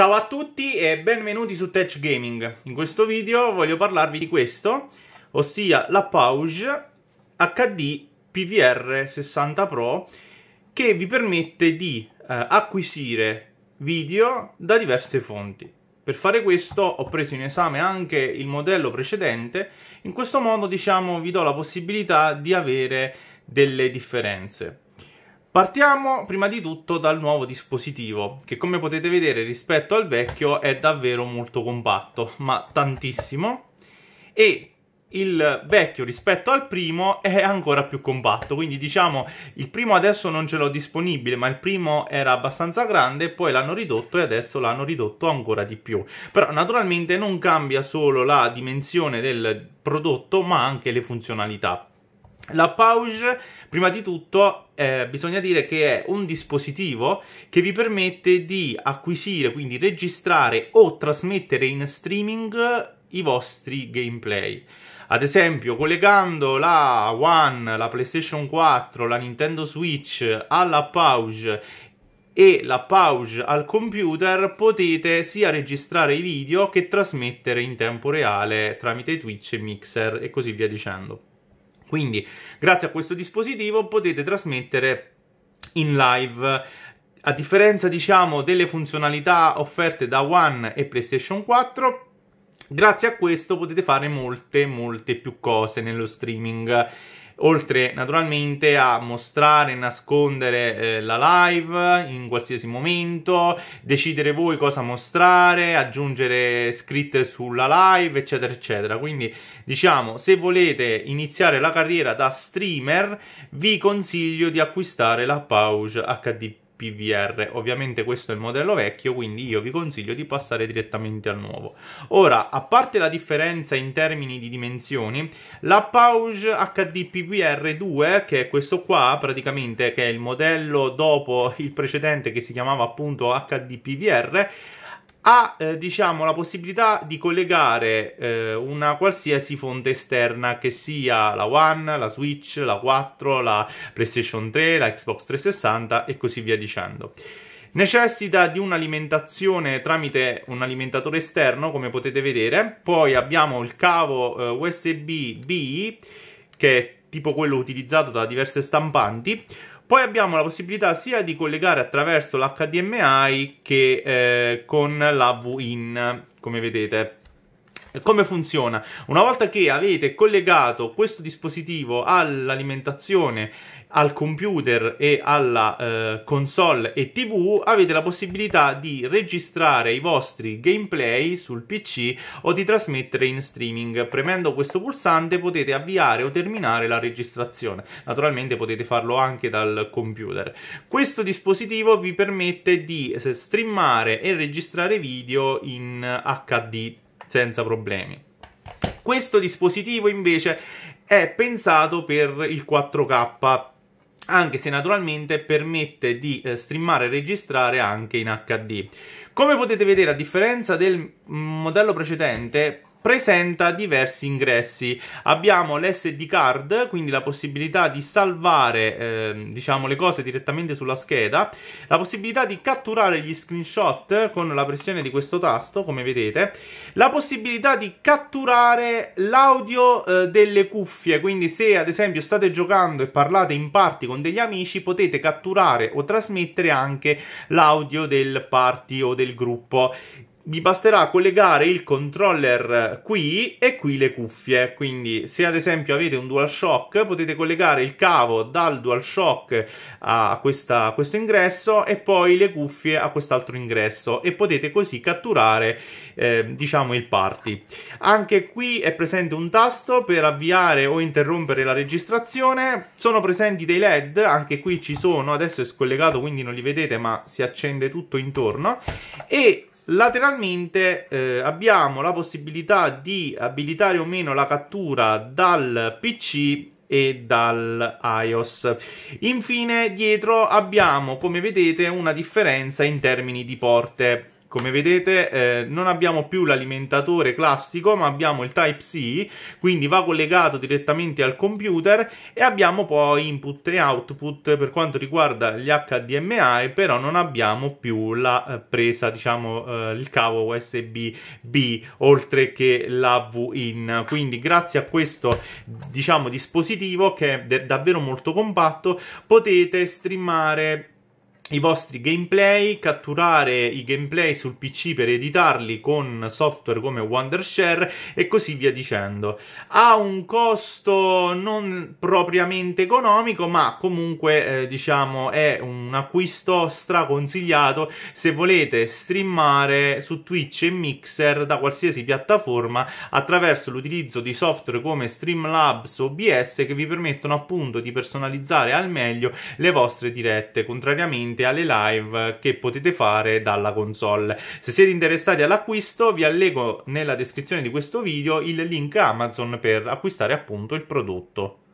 Ciao a tutti e benvenuti su Tech Gaming. In questo video voglio parlarvi di questo, ossia la Pouge HD PVR 60 Pro che vi permette di eh, acquisire video da diverse fonti. Per fare questo ho preso in esame anche il modello precedente, in questo modo diciamo vi do la possibilità di avere delle differenze. Partiamo prima di tutto dal nuovo dispositivo, che come potete vedere rispetto al vecchio è davvero molto compatto, ma tantissimo, e il vecchio rispetto al primo è ancora più compatto, quindi diciamo il primo adesso non ce l'ho disponibile, ma il primo era abbastanza grande, poi l'hanno ridotto e adesso l'hanno ridotto ancora di più. Però naturalmente non cambia solo la dimensione del prodotto, ma anche le funzionalità. La Pauge, prima di tutto, eh, bisogna dire che è un dispositivo che vi permette di acquisire, quindi registrare o trasmettere in streaming i vostri gameplay. Ad esempio, collegando la One, la PlayStation 4, la Nintendo Switch alla Pauge e la Pauge al computer, potete sia registrare i video che trasmettere in tempo reale tramite Twitch e Mixer e così via dicendo. Quindi grazie a questo dispositivo potete trasmettere in live a differenza diciamo delle funzionalità offerte da One e PlayStation 4 grazie a questo potete fare molte molte più cose nello streaming oltre naturalmente a mostrare e nascondere eh, la live in qualsiasi momento, decidere voi cosa mostrare, aggiungere scritte sulla live, eccetera, eccetera. Quindi diciamo, se volete iniziare la carriera da streamer, vi consiglio di acquistare la Pouch HD PVR. Ovviamente questo è il modello vecchio, quindi io vi consiglio di passare direttamente al nuovo. Ora, a parte la differenza in termini di dimensioni, la Pauge HD PVR 2, che è questo qua praticamente, che è il modello dopo il precedente che si chiamava appunto HD PVR, ha eh, diciamo la possibilità di collegare eh, una qualsiasi fonte esterna che sia la One, la Switch, la 4, la PlayStation 3, la Xbox 360 e così via dicendo. Necessita di un'alimentazione tramite un alimentatore esterno, come potete vedere. Poi abbiamo il cavo eh, USB B che è tipo quello utilizzato da diverse stampanti poi abbiamo la possibilità sia di collegare attraverso l'HDMI che eh, con la VIN, come vedete. Come funziona? Una volta che avete collegato questo dispositivo all'alimentazione, al computer e alla eh, console e tv, avete la possibilità di registrare i vostri gameplay sul PC o di trasmettere in streaming. Premendo questo pulsante potete avviare o terminare la registrazione. Naturalmente potete farlo anche dal computer. Questo dispositivo vi permette di eh, streamare e registrare video in HD senza problemi. Questo dispositivo invece è pensato per il 4K anche se naturalmente permette di eh, streamare e registrare anche in HD. Come potete vedere, a differenza del mm, modello precedente, presenta diversi ingressi. Abbiamo l'SD card, quindi la possibilità di salvare eh, diciamo, le cose direttamente sulla scheda, la possibilità di catturare gli screenshot con la pressione di questo tasto, come vedete, la possibilità di catturare l'audio eh, delle cuffie, quindi se ad esempio state giocando e parlate in party con degli amici, potete catturare o trasmettere anche l'audio del party o del gruppo vi basterà collegare il controller qui e qui le cuffie. Quindi, se ad esempio avete un DualShock, potete collegare il cavo dal DualShock a, questa, a questo ingresso e poi le cuffie a quest'altro ingresso e potete così catturare, eh, diciamo, il party. Anche qui è presente un tasto per avviare o interrompere la registrazione. Sono presenti dei LED, anche qui ci sono, adesso è scollegato quindi non li vedete, ma si accende tutto intorno. E Lateralmente eh, abbiamo la possibilità di abilitare o meno la cattura dal PC e dal iOS. Infine dietro abbiamo come vedete una differenza in termini di porte come vedete eh, non abbiamo più l'alimentatore classico ma abbiamo il Type-C, quindi va collegato direttamente al computer e abbiamo poi input e output per quanto riguarda gli HDMI, però non abbiamo più la eh, presa, diciamo eh, il cavo USB-B oltre che la V-in. Quindi grazie a questo diciamo dispositivo che è davvero molto compatto potete streamare i vostri gameplay, catturare i gameplay sul PC per editarli con software come Wondershare e così via dicendo. Ha un costo non propriamente economico, ma comunque eh, diciamo è un acquisto straconsigliato se volete streamare su Twitch e Mixer da qualsiasi piattaforma attraverso l'utilizzo di software come Streamlabs o OBS che vi permettono appunto di personalizzare al meglio le vostre dirette, contrariamente direttamente alle live che potete fare dalla console. Se siete interessati all'acquisto, vi allego nella descrizione di questo video il link Amazon per acquistare appunto il prodotto.